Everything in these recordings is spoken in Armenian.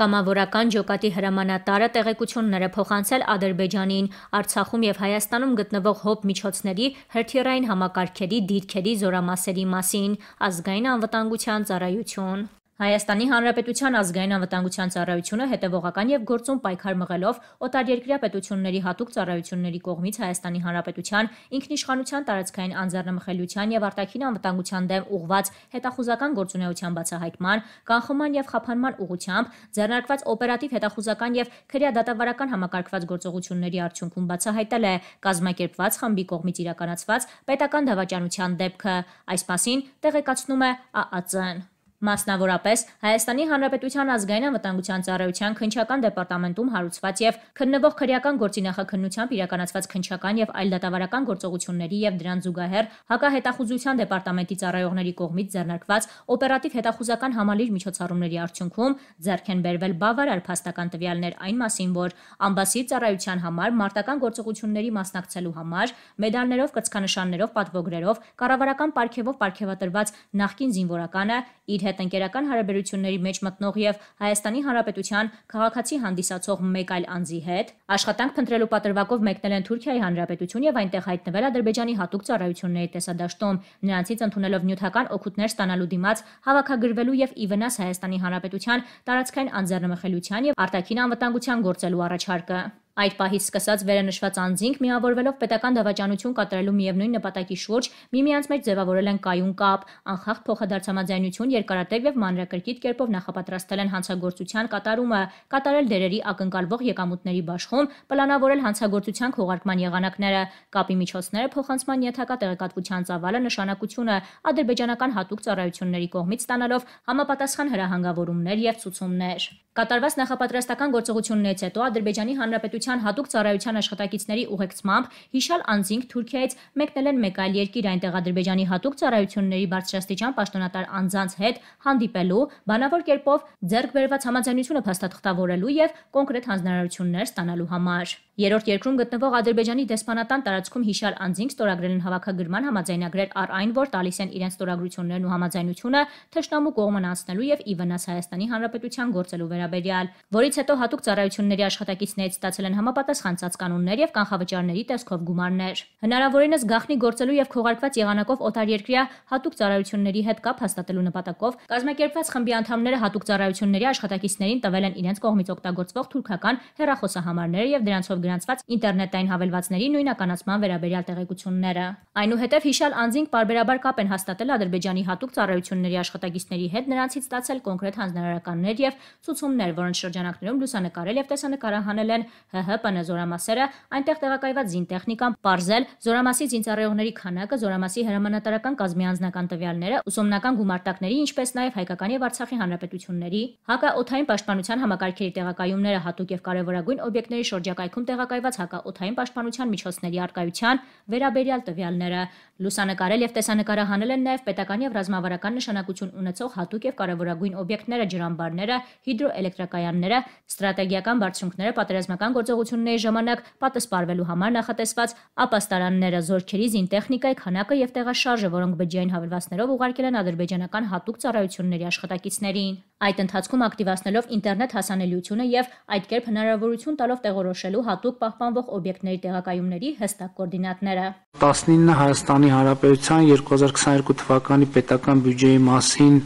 Կամավորական ջոկատի հրամանատարը տեղեկություններ է փոխանցել Ադրբեջանին Արցախում եւ Հայաստանում գտնվող ՀՕՊ միջոցների հրթիռային համակարգերի դիրքերի զորամասերի մասին, Ազգային անվտանգության ծառայություն Հայաստանի Հանրապետության ազգային անվտանգության ծառայությունը հետևողական եւ գործուն պայքար մղելով օտարերկրյա պետությունների հատուկ ծառայությունների կողմից Հայաստանի Հանրապետության ինքնիշխանության տարածքային անձեռնմխելիության եւ արտաքին անվտանգության դեմ ուղված հետախուզական գործունեության բացահայտման, կանխման եւ խափանման ուղղությամբ ձեռնարկված օպերատիվ հետախուզական եւ քրեադատավարական համակարգված գործողությունների արդյունքում բացահայտել է կազմակերպված խմբի կողմից իրականացված պետական դավաճանության դեպքը։ Այս մասին տեղեկացնում է ԱԱԾ-ն։ Մասնավորապես Հայաստանի Հանրապետության ազգային անվտանգության ծառայության քնչական դեպարտամենտում հարուցված եւ քննվող քրեական գործինախաքննությամբ իրականացված քնչական եւ այլ դատավարական գործողությունների եւ դրան զուգահեռ հակահետախուզության դեպարտամենտի ծառայողների կողմից ձեռնարկված օպերատիվ հետախուզական համալիր միջոցառումների արդյունքում ձեռք են բերվել բավարար փաստական տվյալներ այն մասին, որ ամբասի ծառայության համար մարտական գործողությունների մասնակցելու համար մեդալներով, կրծքանշաններով, պատվոգրերով, կառավարական ապարքևով ապարքեվատրված նախկին զինվորականը իր հետ այդ ընկերական հարաբերությունների մեջ մտնող եւ Հայաստանի Հանրապետության քաղաքացի հանդիսացող մեկ այլ անձի հետ, աշխատանք փնտրելու պատրվակով մեկնել են Թուրքիայի Հանրապետություն եւ այնտեղ հայտնվել Ադրբեջանի հատուկ ծառայությունների տեսադաշտում, նրանցից ընդունելով նյութական օգուտներ ստանալու դիմաց հավաքագրվելու եւ ի վնաս Հայաստանի Հանրապետության տարածքային անձեռնմխելիության եւ արտաքին անվտանգության գործելու առաջարկը։ Այդ պահից սկսած վերանշված անձինք միավորվելով պետական դավաճանություն կատարելու միևնույն նպատակի շուրջ միմյանց մեջ ձևավորել են կայուն կապ, անխախտ փոխադարձամաձայնություն երկարատև եւ մանրակրկիտ կերպով նախապատրաստել են հանցագործության կատարումը, կատարել դերերի ակնկալվող եկամուտների բաշխում, պլանավորել հանցագործության քողարկման եղանակները, կապի միջոցները փոխանցման ենթակա տեղեկատվության ծավալը նշանակությունը ադրբեջանական հատուկ ծառայությունների կողմից ստանալով համապատասխան հրահանգավորումներ եւ ցուցումներ։ Կատարված նախապատրաստական գործողություններից հետո Ադրբեջանի Հանրապետության Հանրապետության հատուկ ծառայության աշխատակիցների ուղեկցմամբ հիշալ անձինք Թուրքիայից մեկնել են մեկ այլ երկիր, այնտեղ Ադրբեջանի հատուկ ծառայությունների բարձրաստիճան պաշտոնատար անձանց հետ հանդիպելու, բանավոր կերպով ձեռք բերված համաձայնությունը փաստաթղթավորելու եւ կոնկրետ հանձնարարություններ ստանալու համար։ Երրորդ երկրում գտնվող Ադրբեջանի դեսպանատան տարածքում հիշալ անձինք ստորագրել են հավաքագրման համաձայնագրեր առ այն, որ տալիս են իրենց ստորագրություններն ու համաձայնությունը թշնամու կողմն անցնելու եւ ի վնաս Հայաստանի Հանրապետության գործելու վերաբերյալ, որից հետո հատուկ ծառայությունների աշխատակիցներից ստացել են համապատասխան ցած կանոններ եւ կանխավճարների տեսքով գումարներ։ Հնարավորինս գախնի գործելու եւ քողարկված եղանակով օտար երկրյա հատուկ ծառայությունների հետ կապ հաստատելու նպատակով կազմակերպված խմբի անդամները հատուկ ծառայությունների աշխատակիցներին տվել են իրենց կողմից օգտագործվող թուրքական հեռախոսահամարները եւ դրանցով ստորագրանցված ինտերնետային հավելվածների նույնականացման վերաբերյալ տեղեկությունները։ Այնուհետև հիշալ անձինք բարբերաբար կապ են հաստատել Ադրբեջանի հատուկ ծառայությունների աշխատակիցների հետ, նրանցից ստացել կոնկրետ հանձնարարականներ եւ ցուցումներ, որոնց շրջանակներում լուսանկարել եւ տեսանկարահանել են ՀՀՊ-ն զորամասերը, այնտեղ տեղակայված զինտեխնիկան, բարձել զորամասի զինծառայողների քանակը, զորամասի հրամանատարական կազմի անձնական տվյալները, ուսումնական գումարտակների, ինչպես նաեւ հայկական եւ արցախի հանրապետությունների հակաօթային պաշտպանության համակարգերի տեղակայումները հատուկ եւ կարեւորագույն օբյեկտների շրջակայքում տեղակայված հակաօթային պաշտպանության միջոցների արկայության վերաբերյալ տվյալները։ Լուսանկարել եւ տեսանկարահանել են նաեւ պետական եւ ռազմավարական նշանակություն ունեցող հատուկ եւ կարևորագույն օբյեկտները, ջրամբարները, հիդրոէլեկտրակայանները, ստրատեգիական բարձունքները, պատերազմական գործողությունների ժամանակ պատասպարվելու համար նախատեսված ապաստարանները, զորքերի զինտեխնիկայի քանակը եւ տեղաշարժը, որոնք բջջային հավելվածներով ուղարկել են ադրբեջանական հատուկ ծառայությունների աշխատակիցներին։ Այդ ընթացքում ակտիվացնելով ինտերնետ հասանելիությունը եւ այդ կերպ հնարավորություն տալով տեղորոշելու հատուկ հատուկ պահպանվող օբյեկտների տեղակայումների հստակ կոորդինատները։ 19 Հայաստանի Հանրապետության 2022 թվականի պետական բյուջեի մասին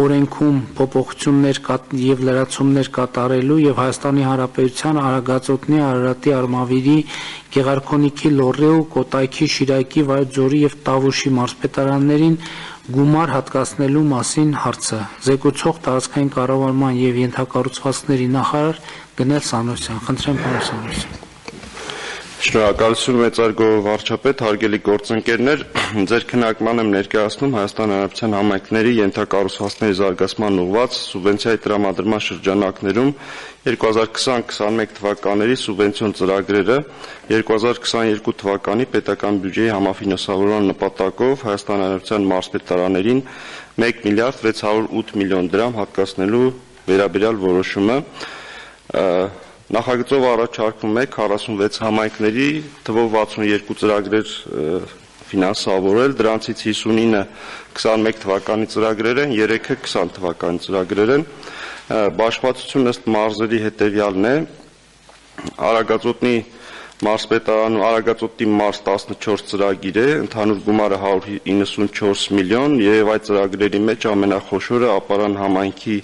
օրենքում փոփոխություններ եւ լրացումներ կատարելու եւ Հայաստանի Հանրապետության Արագածոտնի Արարատի Արմավիրի Գեղարքոնիքի Լոռեու Կոտայքի Շիրակի Վայոց Ձորի եւ Տավուշի մարզպետարաններին գումար հատկացնելու մասին հարցը զեկուցող տարածքային կառավարման եւ ենթակառուցվածքների նախարար Գնել Սանոսյան խնդրեմ հարցնություն Շնորհակալություն մեծարգո վարչապետ, հարգելի գործընկերներ, ձեր քննարկման եմ ներկայացնում Հայաստան Հանրապետության համայնքների ենթակառուցվածքների զարգացման ուղղված սուբվենցիայի տրամադրման շրջանակներում 2020-21 թվականների սուբվենցիոն ծրագրերը 2022 թվականի պետական բյուջեի համաֆինանսավորման նպատակով Հայաստան Հանրապետության մարզպետարաներին 1 միլիարդ 608 միլիոն դրամ հատկացնելու վերաբերյալ որոշումը Նախագծով առաջարկվում է 46 համայնքների թվով 62 ծրագրեր ֆինանսավորել, դրանցից 59-ը 21 թվականի ծրագրեր են, 3-ը 20 թվականի ծրագրեր են։ Բաշխվածությունն ըստ մարզերի հետևյալն է. Արագածոտնի մարզպետարան ու Արագածոտի մարզ 14 ծրագիր է, ընդհանուր գումարը 194 միլիոն եւ այդ ծրագրերի մեջ ամենախոշորը Ապարան համայնքի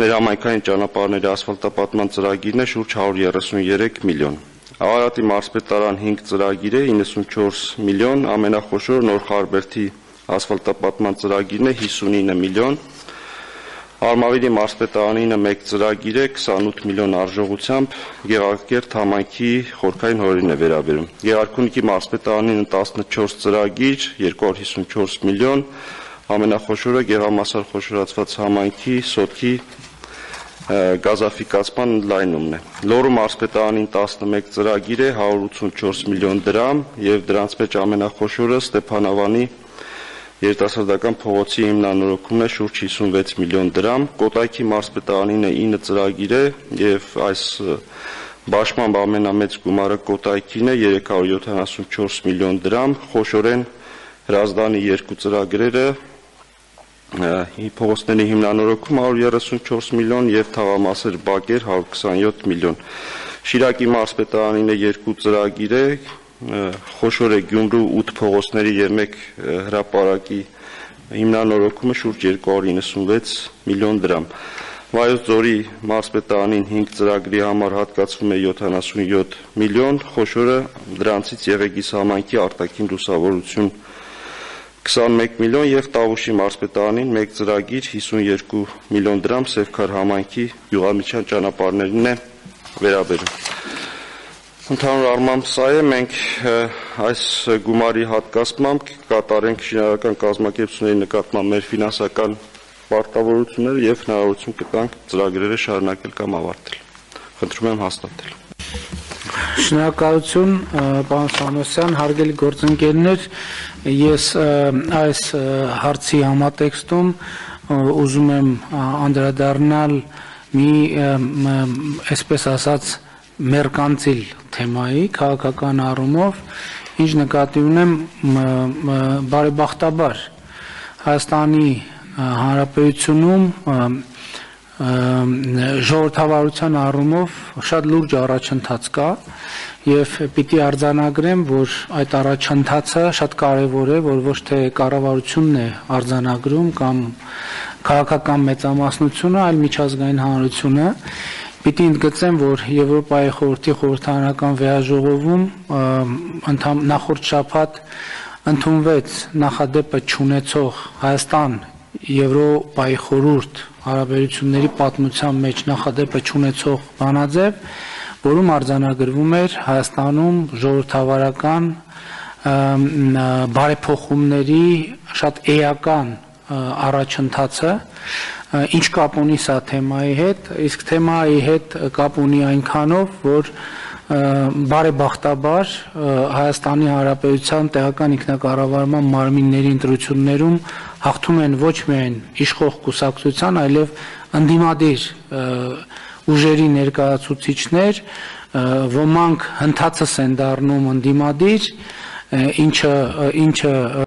Մեր համայնքային ճանապարհների ասֆալտապատման ծրագիրն է շուրջ 133 միլիոն։ Արարատի մարզպետարան 5 ծրագիր է 94 միլիոն, ամենախոշոր Նոր Խարբերթի ասֆալտապատման ծրագիրն է 59 միլիոն։ Արմավիրի մարզպետարանին 1 ծրագիր է 28 միլիոն արժողությամբ, Գեղարքերտ համայնքի խորքային հորին է վերաբերում։ Գեղարքունիքի մարզպետարանին 14 ծրագիր 254 միլիոն, ամենախոշորը Գեղամասար խոշորացված համայնքի Սոթի գազաֆիկացման ընդլայնումն է։ Լոռու մարզպետարանին 11 ծրագիր է 184 միլիոն դրամ եւ դրանց մեջ ամենախոշորը Ստեփանավանի երիտասարդական փողոցի հիմնանորոգումն է շուրջ 56 միլիոն դրամ, Կոտայքի մարզպետարանին 9 ծրագիր է եւ այս Բաշխման ամենամեծ գումարը Կոտայքին է 374 միլիոն դրամ, խոշորեն Հրազդանի երկու ծրագրերը փողոցների հիմնանորոգում 134 միլիոն եւ թաղամասեր բակեր 127 միլիոն։ Շիրակի մարզպետարանին է երկու ծրագիր է, Խոշորե Գյումրու 8 փողոցների եւ 1 հրապարակի հիմնանորոգումը շուրջ 296 միլիոն դրամ։ Վայոց ձորի մարզպետարանին 5 ծրագրի համար հատկացվում է 77 միլիոն, խոշորը դրանցից Եղեգիս համայնքի արտաքին լուսավորություն 21 միլիոն եւ Տավուշի մարզպետարանին մեկ ծրագիր 52 միլիոն դրամ Սևքար համայնքի յուղամիջյան ճանապարհներին է վերաբերում։ Ընդհանուր առմամբ սա է մենք այս գումարի հատկացմամբ կկատարենք շինարարական կազմակերպությունների նկատմամբ մեր ֆինանսական պարտավորությունները եւ հնարավորություն կտանք ծրագրերը շարունակել կամ ավարտել։ Խնդրում եմ հաստատել։ Շնորհակալություն, պարոն Սամոսյան, հարգելի գործընկերներ, ես այս հարցի համատեքստում ուզում եմ անդրադառնալ մի այսպես ասած մերկանցիլ թեմայի քաղաքական առումով, ինչ նկատի ունեմ բարեբախտաբար Հայաստանի Հանրապետությունում ժողովրդավարության առումով շատ լուրջ առաջընթաց կա եւ պիտի արձանագրեմ, որ այդ առաջընթացը շատ կարեւոր է, որ ոչ թե կառավարությունն է արձանագրում կամ քաղաքական մեծամասնությունը, այլ միջազգային հանրությունը Պիտի ընդգծեմ, որ Եվրոպայի խորհրդի խորհրդանական վեաժողովում ընդհանուր նախորդ շաբաթ ընդունվեց նախադեպը ճանաչող Հայաստան Եվրոպայի խորհուրդ հարաբերությունների պատմության մեջ նախադեպը ճանաչող բանաձև, որում արձանագրվում էր Հայաստանում ժողովրդավարական բարեփոխումների շատ էական առաջընթացը ինչ կապ ունի սա թեմայի հետ, իսկ թեմայի հետ կապ ունի այնքանով, որ բարեբախտաբար Հայաստանի Հանրապետության տեղական ինքնակառավարման մարմինների ընտրություններում հաղթում են ոչ միայն իշխող կուսակցության, այլև ընդդիմադիր ուժերի ներկայացուցիչներ, ոմանք հնդածս են դառնում ընդդիմադիր, ինչը ինչը